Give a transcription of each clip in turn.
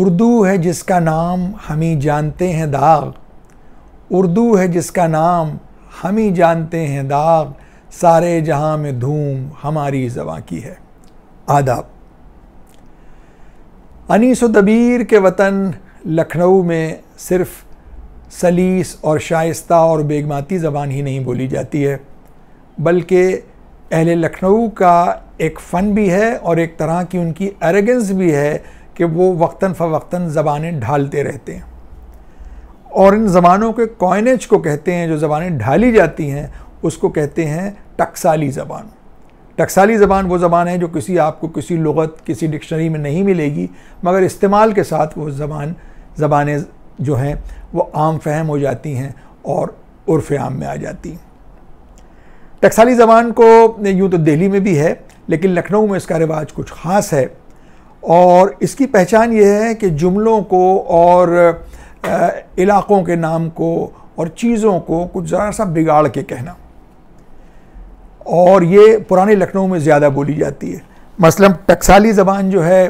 उर्दू है जिसका नाम हम ही जानते हैं दाग उर्दू है जिसका नाम हम ही जानते हैं दाग सारे जहां में धूम हमारी जबाँ की है आदाब अनीस दबीर के वतन लखनऊ में सिर्फ सलीस और शाइस्ता और बेगमाती ज़बान ही नहीं बोली जाती है बल्कि अहल लखनऊ का एक फ़न भी है और एक तरह की उनकी एरेगेंस भी है कि वो वक्ता फ़वक्ता ज़बानें ढालते रहते हैं और इन ज़बानों के कॉइनेज को कहते हैं जो ज़बानें ढाली जाती हैं उसको कहते हैं टकसाली ज़बान टकसाली ज़बान वो ज़बान है जो किसी आपको किसी लगत किसी डिक्शनरी में नहीं मिलेगी मगर इस्तेमाल के साथ वो ज़बान ज़बानें जो हैं वो आम फहम हो जाती हैं और उर्फ आम में आ जाती हैं टकसाली ज़बान को यूँ तो दिल्ली में भी है लेकिन लखनऊ में इसका रिवाज कुछ ख़ास है और इसकी पहचान ये है कि जुमलों को और इलाक़ों के नाम को और चीज़ों को कुछ ज़रा सा बिगाड़ के कहना और ये पुराने लखनऊ में ज़्यादा बोली जाती है मसलन टक्साली ज़बान जो है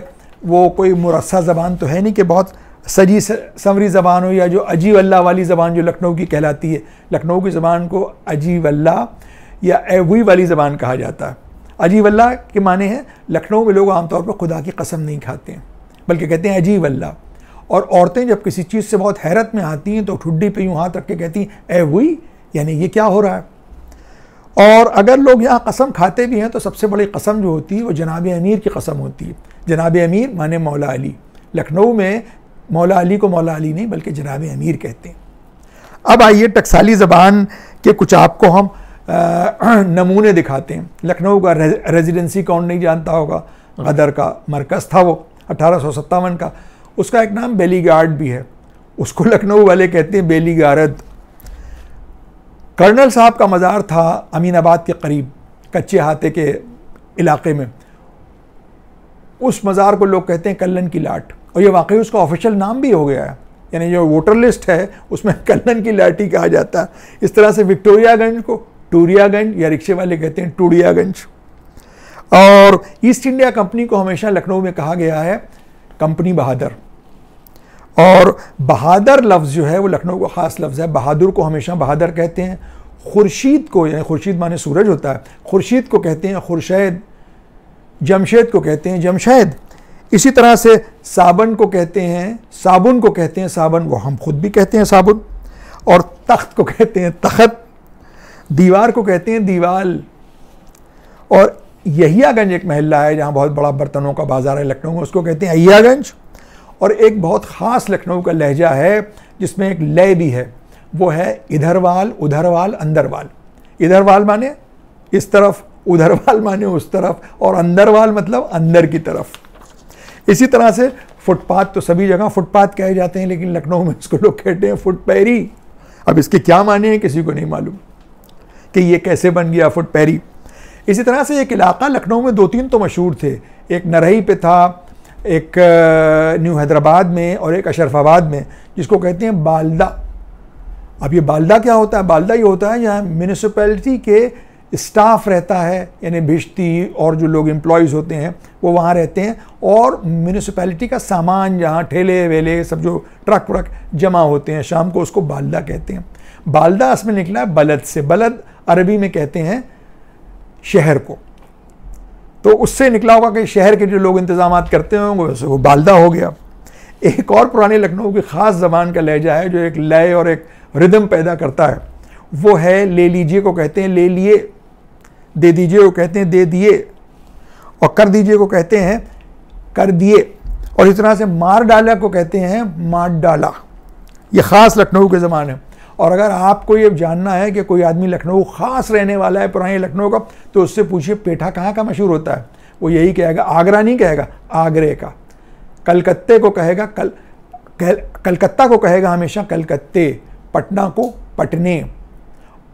वो कोई मुरसा ज़बान तो है नहीं कि बहुत सजी समरी ज़बान हो या जो अजीब अल्लाह वाली ज़बान जो लखनऊ की कहलाती है लखनऊ की ज़बान को अजीब अल्लाह या एवी वाली ज़बान कहा जाता है अजीब अल्लाह के माने हैं लखनऊ में लोग आमतौर पर खुदा की कसम नहीं खाते हैं बल्कि कहते हैं अजीब अल्लाह और औरतें जब किसी चीज़ से बहुत हैरत में आती हैं तो ठुड्डी पे यूँ हाथ रख के कहती हैं ए हुई यानी ये क्या हो रहा है और अगर लोग यहाँ कसम खाते भी हैं तो सबसे बड़ी कसम जो होती है वो जनाब अमीर की कसम होती है जनाब अमीर माने मौला अली लखनऊ में मौला अली को मौला अली नहीं बल्कि जनाब अमीर कहते हैं अब आइए टकसाली ज़बान के कुछ आपको हम नमूने दिखाते हैं लखनऊ का रेजिडेंसी कौन नहीं जानता होगा गदर हाँ। का मरकज़ था वो अठारह का उसका एक नाम बेली गार्ड भी है उसको लखनऊ वाले कहते हैं बेली गारद कर्नल साहब का मज़ार था अमीनाबाद के करीब कच्चे हाथे के इलाके में उस मज़ार को लोग कहते हैं कल्लन की लाट और ये वाकई उसका ऑफिशियल नाम भी हो गया है यानी जो वोटर लिस्ट है उसमें कल्लन की लाट ही कहा जाता है इस तरह से विक्टोरियागंज को टूरियागंज या रिक्शे वाले कहते हैं टूरियागंज और ईस्ट इंडिया कंपनी को हमेशा लखनऊ में कहा गया है कंपनी बहादुर और बहादुर लफ्ज़ जो है वो लखनऊ का ख़ास लफ्ज़ है बहादुर को हमेशा बहादुर कहते हैं खुर्शीद को यानी खुर्शीद माने सूरज होता है खुर्शीद को कहते हैं खुर्शैद जमशेद को कहते हैं जमशेद इसी तरह से साबन को कहते हैं साबुन को कहते हैं साबन वो हम खुद भी कहते हैं साबुन और तख्त को कहते हैं तख्त दीवार को कहते हैं दीवाल और यहियागंज एक महल्ला है जहाँ बहुत बड़ा बर्तनों का बाजार है लखनऊ में उसको कहते हैं अहियागंज और एक बहुत ख़ास लखनऊ का लहजा है जिसमें एक लय भी है वो है इधरवाल उधरवाल अंदरवाल इधरवाल माने इस तरफ उधरवाल माने उस तरफ और अंदरवाल मतलब अंदर की तरफ इसी तरह से फुटपाथ तो सभी जगह फुटपाथ कहे जाते हैं लेकिन लखनऊ में इसको लोग कहते हैं फुटपैरी अब इसके क्या माने हैं किसी को नहीं मालूम कि ये कैसे बन गया फुट पैरी इसी तरह से एक इलाका लखनऊ में दो तीन तो मशहूर थे एक नरही पे था एक न्यू हैदराबाद में और एक अशरफाबाद में जिसको कहते हैं बालदा अब ये बालदा क्या होता है बालदा ये होता है जहाँ म्यूनिसपैलिटी के स्टाफ रहता है यानी भिश्ती और जो लोग एम्प्लॉयज़ होते हैं वो वहाँ रहते हैं और म्यूनिसपैलिटी का सामान जहाँ ठेले वेले सब जो ट्रक व्रक जमा होते हैं शाम को उसको बालदा कहते हैं बालदा असल में निकला है बलद से बलद अरबी में कहते हैं शहर को तो उससे निकला होगा कि शहर के जो लोग इंतजाम करते होंगे वो बालदा हो गया एक और पुराने लखनऊ की ख़ास जबान का लहजा है जो एक लय और एक रिदम पैदा करता है वो है ले लीजिए को कहते हैं ले लिए दे दीजिए को कहते हैं दे दिए और कर दीजिए को कहते हैं कर दिए और इस तरह से मार डाला को कहते हैं मार डाला ये ख़ास लखनऊ के ज़माने और अगर आपको ये जानना है कि कोई आदमी लखनऊ खास रहने वाला है पुराने लखनऊ का तो उससे पूछिए पेठा कहाँ का मशहूर होता है वो यही कहेगा आगरा नहीं कहेगा आगरे का कलकत्ते को कहेगा कल कह, कलकत्ता को कहेगा हमेशा कलकत्ते पटना को पटने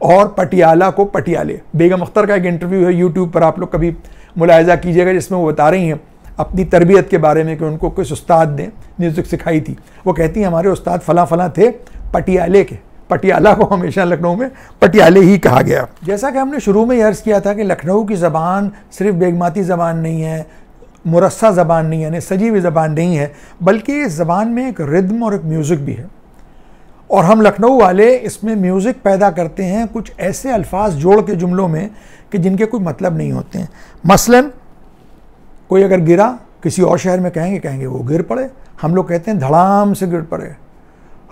और पटियाला को पटियाले बेगम अख्तर का एक इंटरव्यू है यूट्यूब पर आप लोग कभी मुलायजा कीजिएगा जिसमें वो बता रही हैं अपनी तरबियत के बारे में कि उनको किस उस्ताद ने म्यूज़िक सिखाई थी वो कहती हैं हमारे उस्ताद फ़लाँ फ़लाँ थे पटियाले के पटियाला को हमेशा लखनऊ में पटियाले ही कहा गया जैसा कि हमने शुरू में अर्ज़ किया था कि लखनऊ की ज़बान सिर्फ बेगमाती ज़बान नहीं है मुरस्सा ज़बान नहीं है यानी सजीव ज़बान नहीं है बल्कि इस ज़बान में एक रिदम और एक म्यूज़िक भी है और हम लखनऊ वाले इसमें म्यूज़िक पैदा करते हैं कुछ ऐसे अल्फाज जोड़ के जुमलों में कि जिनके कोई मतलब नहीं होते हैं मसलन कोई अगर गिरा किसी और शहर में कहेंगे कहेंगे वो गिर पड़े हम लोग कहते हैं धड़ाम से गिर पड़े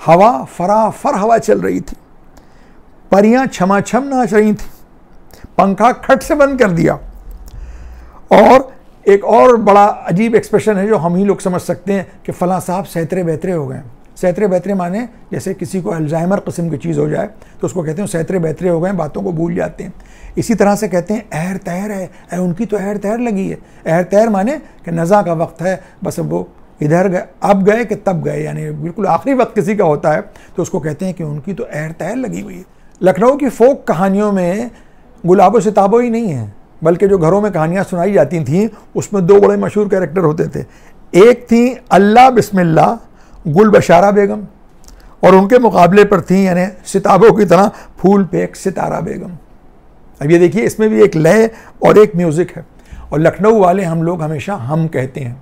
हवा फराफर हवा चल रही थी परियां छमाछम नाच रही थी पंखा खट से बंद कर दिया और एक और बड़ा अजीब एक्सप्रेशन है जो हम ही लोग समझ सकते हैं कि फला साहब सैतरे बहतरे हो गए सैतरे बहतरे माने जैसे किसी को अल्जाइमर कस्म की चीज़ हो जाए तो उसको कहते हैं सैतरे बहतरे हो गए बातों को भूल जाते हैं इसी तरह से कहते हैं अहर तहर है उनकी तो अहर तहर लगी है अहर तहर माने कि नज़ा का वक्त है बस अब वो इधर गए अब गए कि तब गए यानी बिल्कुल आखिरी वक्त किसी का होता है तो उसको कहते हैं कि उनकी तो ऐर तैर लगी हुई है लखनऊ की फोक कहानियों में गुलाबो सिताबो ही नहीं है बल्कि जो घरों में कहानियाँ सुनाई जाती थीं उसमें दो बड़े मशहूर कैरेक्टर होते थे एक थी अल्लाह बिस्मिल्ला गुल बशारा बेगम और उनके मुकाबले पर थी यानी सिताबों की तरह फूल पेक सितारा बेगम अब ये देखिए इसमें भी एक लय और एक म्यूज़िक है और लखनऊ वाले हम लोग हमेशा हम कहते हैं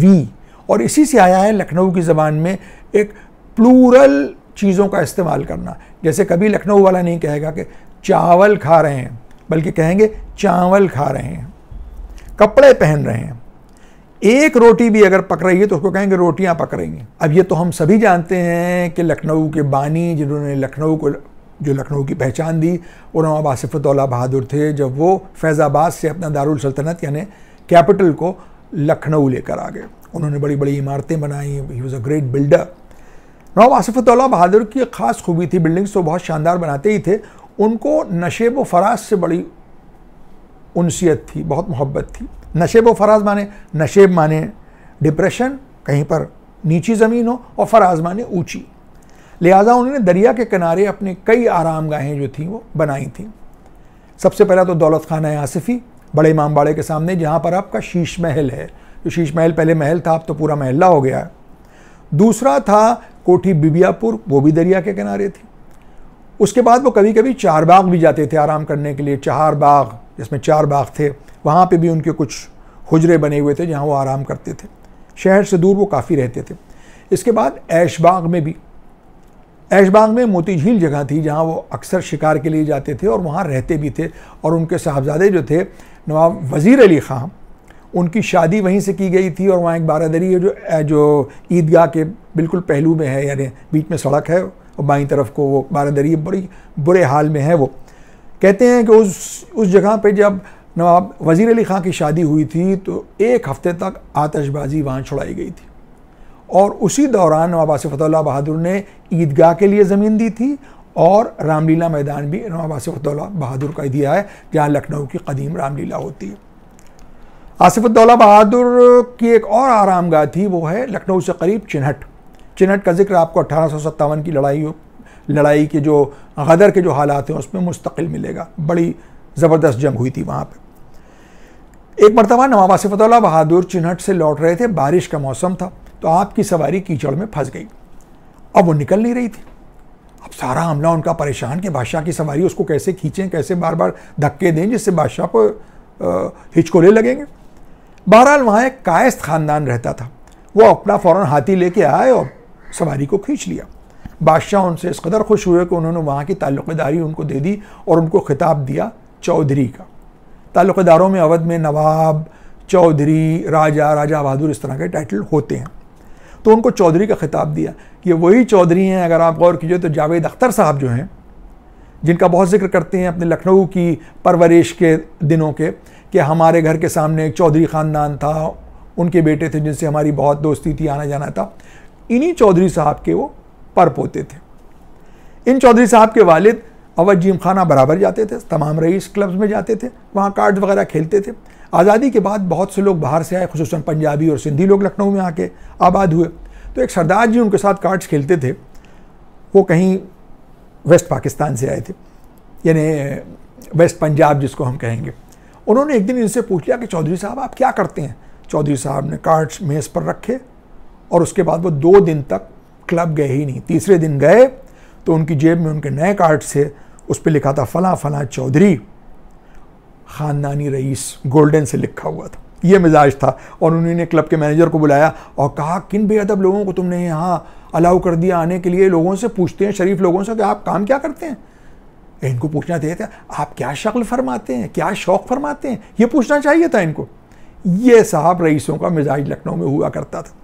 वी और इसी से आया है लखनऊ की ज़बान में एक प्लूरल चीज़ों का इस्तेमाल करना जैसे कभी लखनऊ वाला नहीं कहेगा कि चावल खा रहे हैं बल्कि कहेंगे चावल खा रहे हैं कपड़े पहन रहे हैं एक रोटी भी अगर पक रही है तो उसको कहेंगे रोटियां पक रही हैं अब ये तो हम सभी जानते हैं कि लखनऊ के बानी जिन्होंने लखनऊ को जो लखनऊ की पहचान दी और नवाब आसिफुल्ला बहादुर थे जब वो फैज़ाबाद से अपना दारुल सल्तनत यानी कैपिटल को लखनऊ लेकर आ गए उन्होंने बड़ी बड़ी इमारतें बनाई he was a great builder Nawab Asafuddaula Bahadur की एक ख़ास खूबी थी बिल्डिंग्स तो बहुत शानदार बनाते ही थे उनको नशेब व फराज से बड़ी उनसीत थी बहुत मोहब्बत थी नशेब व फराज माने नशेब माने डिप्रेशन कहीं पर नीची ज़मीन हो और फराज माने ऊँची लिहाजा उन्होंने दरिया के किनारे अपने कई आराम गाहें जो थीं वो बनाई थी सबसे पहला तो दौलत खाना आसिफ़ी बड़े इमाम बाड़े के सामने जहाँ पर आपका शीश महल है जो तो शीश महल पहले महल था अब तो पूरा महल्ला हो गया है दूसरा था कोठी बिबियापुर वो भी दरिया के किनारे थी उसके बाद वो कभी कभी चार बाग भी जाते थे आराम करने के लिए चार बाग जिसमें चार बाग थे वहाँ पे भी उनके कुछ हुजरे बने हुए थे जहाँ वो आराम करते थे शहर से दूर वो काफ़ी रहते थे इसके बाद ऐशबाग में भी ऐशबाग में मोती झील जगह थी जहाँ वो अक्सर शिकार के लिए जाते थे और वहाँ रहते भी थे और उनके साहबजादे जो थे नवाब वज़ीर अली ख़ान उनकी शादी वहीं से की गई थी और वहाँ एक बारादरी है जो जो ईदगाह के बिल्कुल पहलू में है यानी बीच में सड़क है और बाई तरफ को वो बारादरी बड़ी बुरे हाल में है वो कहते हैं कि उस उस जगह पे जब नवाब वज़ी अली ख़ां की शादी हुई थी तो एक हफ़्ते तक आतशबाजी वहाँ छुड़ाई गई थी और उसी दौरान नवाब आसिफ बहादुर ने ईदगाह के लिए ज़मीन दी थी और रामलीला मैदान भी नवाब आसिफ बहादुर का दिया है जहाँ लखनऊ की कदीम रामलीला होती है आसिफुद्दौला बहादुर की एक और आराम गाह थी वो है लखनऊ से करीब चिन्हट चिन्हट का जिक्र आपको अठारह की लड़ाई लड़ाई के जो गदर के जो हालात हैं उसमें मुस्तकिल मिलेगा बड़ी ज़बरदस्त जंग हुई थी वहाँ पर एक मरतबा नवाब आसिफुल्ला बहादुर चिन्हट से लौट रहे थे बारिश का मौसम था तो आपकी सवारी कीचड़ में फंस गई अब वो निकल नहीं रही थी अब सारा हमला उनका परेशान कि बादशाह की सवारी उसको कैसे खींचें कैसे बार बार धक्के दें जिससे बादशाह को हिचकोले लगेंगे बहरहाल वहाँ एक कायस्त खानदान रहता था वो अपना फ़ौरन हाथी लेके आए और सवारी को खींच लिया बादशाह उनसे इस कदर खुश हुए कि उन्होंने वहाँ की ताल्लुकदारी उनको दे दी और उनको खिताब दिया चौधरी का ताल्लुकदारों में अवध में नवाब चौधरी राजा राजा बहादुर इस तरह के टाइटल होते हैं तो उनको चौधरी का खिताब दिया ये वही चौधरी हैं अगर आप गौर कीजिए तो जावेद अख्तर साहब जो हैं जिनका बहुत जिक्र करते हैं अपने लखनऊ की परवरिश के दिनों के कि हमारे घर के सामने एक चौधरी ख़ानदान था उनके बेटे थे जिनसे हमारी बहुत दोस्ती थी आना जाना था इन्हीं चौधरी साहब के वो पर पोते थे इन चौधरी साहब के वालिद अवध जीम खाना बराबर जाते थे तमाम रईस क्लब्स में जाते थे वहाँ कार्ड वगैरह खेलते थे आज़ादी के बाद बहुत से लोग बाहर से आए खसूस पंजाबी और सिंधी लोग लखनऊ में आके आबाद हुए तो एक सरदार जी उनके साथ कार्ड्स खेलते थे वो कहीं वेस्ट पाकिस्तान से आए थे यानी वेस्ट पंजाब जिसको हम कहेंगे उन्होंने एक दिन इनसे पूछ लिया कि चौधरी साहब आप क्या करते हैं चौधरी साहब ने कार्ड्स मेज़ पर रखे और उसके बाद वो दो दिन तक क्लब गए ही नहीं तीसरे दिन गए तो उनकी जेब में उनके नए कार्ड से उस पर लिखा था फ़लाँ फ़लाँ चौधरी ख़ानदानी रईस गोल्डन से लिखा हुआ था ये मिजाज था और उन्होंने क्लब के मैनेजर को बुलाया और कहा किन बेअदब लोगों को तुमने यहाँ अलाउ कर दिया आने के लिए लोगों से पूछते हैं शरीफ लोगों से कि आप काम क्या करते हैं इनको पूछना चाहिए था आप क्या शक्ल फरमाते हैं क्या शौक़ फरमाते हैं ये पूछना चाहिए था इनको ये साहब रईसों का मिजाज लखनऊ में हुआ करता था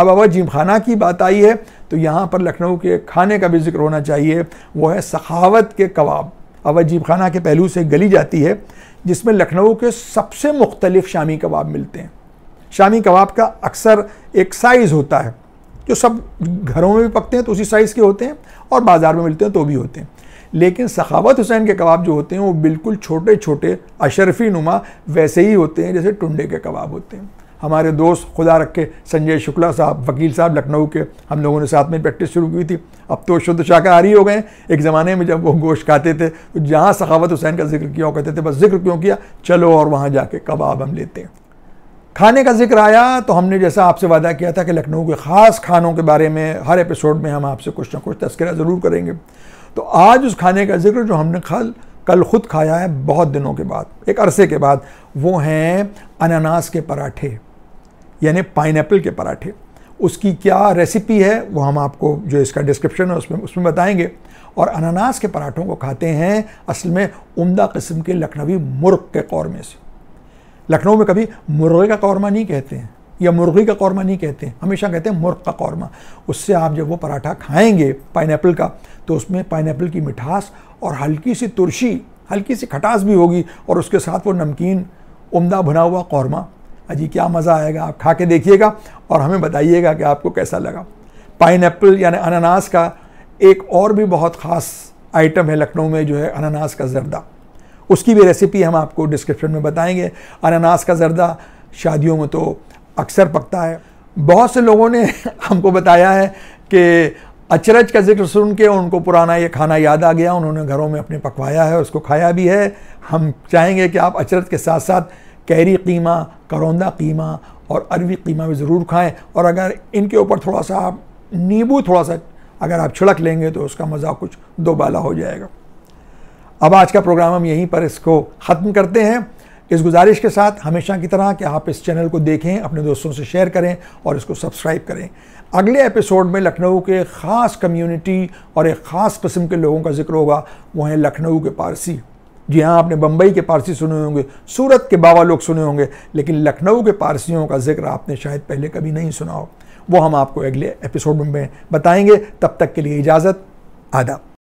अब जिम खाना की बात आई है तो यहाँ पर लखनऊ के खाने का भी जिक्र होना चाहिए वो है सखावत के कबाब जिम खाना के पहलू से गली जाती है जिसमें लखनऊ के सबसे मुख्तलिफ शामी कबाब मिलते हैं शामी कबाब का अक्सर एक साइज़ होता है जो सब घरों में भी पकते हैं तो उसी साइज़ के होते हैं और बाज़ार में मिलते हैं तो भी होते हैं लेकिन सखावत हुसैन के कबाब जो होते हैं वो बिल्कुल छोटे छोटे अशरफी नुमा वैसे ही होते हैं जैसे टुंडे के कबाब होते हैं हमारे दोस्त खुदा रखे संजय शुक्ला साहब वकील साहब लखनऊ के हम लोगों ने साथ में प्रैक्टिस शुरू की थी अब तो शुद्ध शाकाहारी हो गए एक ज़माने में जब वो गोश्त खाते थे तो जहाँ सखावत हुसैन का जिक्र किया कहते थे बस जिक्र क्यों किया चलो और वहाँ जाके कबाब हम लेते हैं खाने का जिक्र आया तो हमने जैसा आपसे वादा किया था कि लखनऊ के ख़ास खानों के बारे में हर एपिसोड में हम आपसे कुछ ना कुछ तस्करा ज़रूर करेंगे तो आज उस खाने का जिक्र जो हमने खल कल ख़ुद खाया है बहुत दिनों के बाद एक अरसे के बाद वो हैं अनानास के पराठे यानी पाइन के पराठे उसकी क्या रेसिपी है वो हम आपको जो इसका डिस्क्रिप्शन है उसमें उसमें बताएंगे और अनानास के पराठों को खाते हैं असल में उम्दा किस्म के लखनवी मुर्ग के कौरमे से लखनऊ में कभी मुर्गे का कौरमा नहीं कहते हैं या मुर्गी का कौरमा नहीं कहते हमेशा कहते हैं मुर्ग का कौरमा उससे आप जब वो पराठा खाएंगे पाइन का तो उसमें पाइन की मिठास और हल्की सी तुरशी हल्की सी खटास भी होगी और उसके साथ वो नमकीन उमदा भुना हुआ कौरमा अजी क्या मज़ा आएगा आप खा के देखिएगा और हमें बताइएगा कि आपको कैसा लगा पाइन यानी अनानास का एक और भी बहुत ख़ास आइटम है लखनऊ में जो है अनानास का जरदा उसकी भी रेसिपी हम आपको डिस्क्रिप्शन में बताएंगे अनानास का जरदा शादियों में तो अक्सर पकता है बहुत से लोगों ने हमको बताया है कि अचरज का जिक्र सुन के उनको पुराना ये खाना याद आ गया उन्होंने घरों में अपने पकवाया है उसको खाया भी है हम चाहेंगे कि आप अचरज के साथ साथ कैरी कीमा करौंदा कीमा और अरवी कीमा भी ज़रूर खाएं और अगर इनके ऊपर थोड़ा सा आप नींबू थोड़ा सा अगर आप छिड़क लेंगे तो उसका मज़ा कुछ दोबाला हो जाएगा अब आज का प्रोग्राम हम यहीं पर इसको ख़त्म करते हैं इस गुजारिश के साथ हमेशा की तरह कि आप इस चैनल को देखें अपने दोस्तों से शेयर करें और इसको सब्सक्राइब करें अगले एपिसोड में लखनऊ के ख़ास कम्युनिटी और एक ख़ास कस्म के लोगों का जिक्र होगा वो हैं लखनऊ के पारसी जी हाँ आपने बम्बई के पारसी सुने होंगे सूरत के बाबा लोग सुने होंगे लेकिन लखनऊ के पारसियों का जिक्र आपने शायद पहले कभी नहीं सुना हो वो हम आपको अगले एपिसोड में बताएंगे तब तक के लिए इजाज़त आदाब